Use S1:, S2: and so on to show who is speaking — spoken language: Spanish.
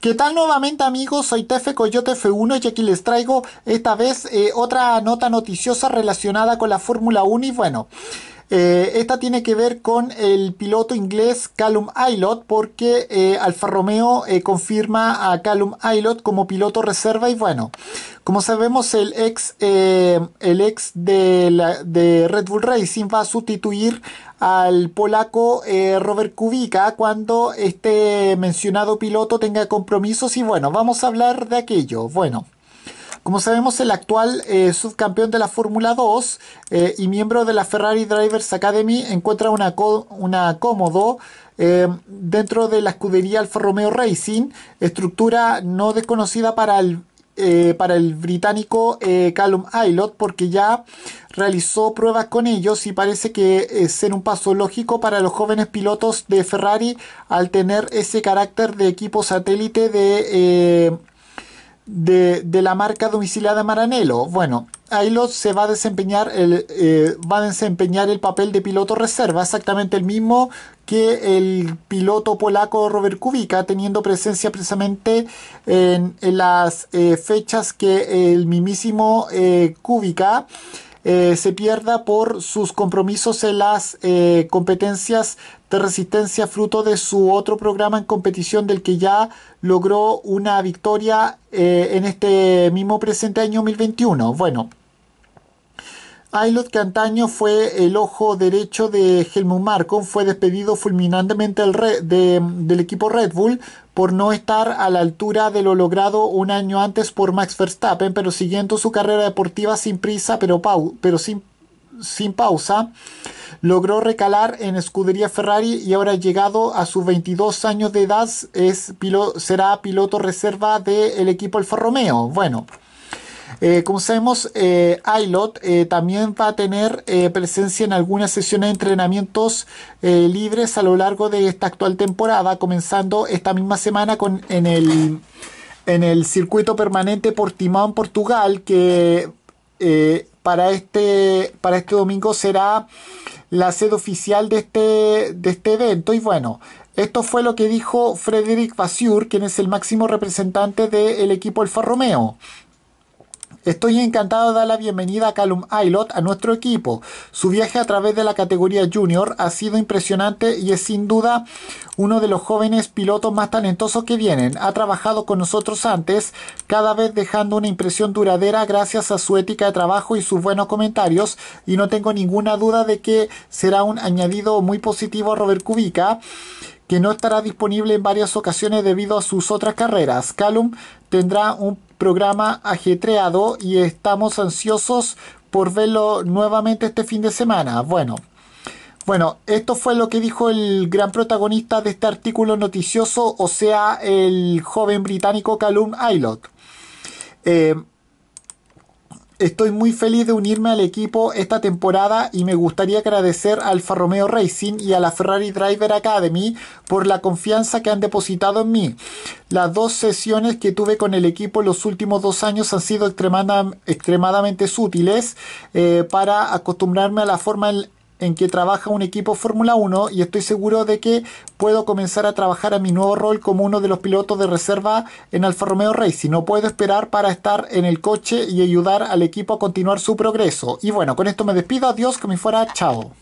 S1: ¿Qué tal nuevamente amigos? Soy Tefe Coyote F1 y aquí les traigo esta vez eh, otra nota noticiosa relacionada con la Fórmula 1 y bueno, eh, esta tiene que ver con el piloto inglés Callum Aylot porque eh, Alfa Romeo eh, confirma a Callum Aylot como piloto reserva y bueno, como sabemos el ex, el ex de, de, Red Bull Racing va a sustituir al polaco Robert Kubica cuando este mencionado piloto tenga compromisos y bueno, vamos a hablar de aquello. Bueno. Como sabemos, el actual eh, subcampeón de la Fórmula 2 eh, y miembro de la Ferrari Drivers Academy encuentra un una cómodo eh, dentro de la escudería Alfa Romeo Racing, estructura no desconocida para el, para el británico Callum Aylot, porque ya realizó pruebas con ellos y parece que es ser un paso lógico para los jóvenes pilotos de Ferrari al tener ese carácter de equipo satélite de de, de, la marca domiciliada Maranello. Bueno, Aylot se va a desempeñar el, eh, va a desempeñar el papel de piloto reserva, exactamente el mismo que el piloto polaco Robert Kubica, teniendo presencia precisamente en, las eh, fechas que el mismísimo eh, Kubica eh, se pierda por sus compromisos en las eh, competencias de resistencia fruto de su otro programa en competición del que ya logró una victoria eh, en este mismo presente año 2021. Bueno, Aylot, que antaño fue el ojo derecho de Helmut Marko, fue despedido fulminantemente del, equipo Red Bull por no estar a la altura de lo logrado un año antes por Max Verstappen, pero siguiendo su carrera deportiva sin prisa, pero, pau, pero sin, sin pausa, logró recalar en escudería Ferrari y ahora llegado a sus 22 años de edad es, será piloto reserva del equipo Alfa Romeo. Bueno. Eh, como sabemos, eh, ILOT eh, también va a tener presencia en algunas sesiones de entrenamientos libres a lo largo de esta actual temporada, comenzando esta misma semana con, en, el, en el circuito permanente Portimão, Portugal, que para, este, para este domingo será la sede oficial de este, de este evento. Y bueno, esto fue lo que dijo Frederic Basur, quien es el máximo representante del equipo Alfa Romeo. Estoy encantado de dar la bienvenida a Calum Aylot a nuestro equipo. Su viaje a través de la categoría junior ha sido impresionante y es sin duda uno de los jóvenes pilotos más talentosos que vienen. Ha trabajado con nosotros antes, cada vez dejando una impresión duradera gracias a su ética de trabajo y sus buenos comentarios y no tengo ninguna duda de que será un añadido muy positivo a Robert Kubica que no estará disponible en varias ocasiones debido a sus otras carreras. Calum tendrá un programa ajetreado y estamos ansiosos por verlo nuevamente este fin de semana. Bueno, bueno, esto fue lo que dijo el gran protagonista de este artículo noticioso, o sea, el joven británico Calum Aylot. Eh, Estoy muy feliz de unirme al equipo esta temporada y me gustaría agradecer al Alfa Romeo Racing y a la Ferrari Driver Academy por la confianza que han depositado en mí. Las dos sesiones que tuve con el equipo en los últimos dos años han sido extremadamente sútiles eh, para acostumbrarme a la forma en, en que trabaja un equipo Fórmula 1 y estoy seguro de que puedo comenzar a trabajar a mi nuevo rol como uno de los pilotos de reserva en Alfa Romeo Racing. No puedo esperar para estar en el coche y ayudar al equipo a continuar su progreso. Y bueno, con esto me despido. Adiós, que me fuera. Chao.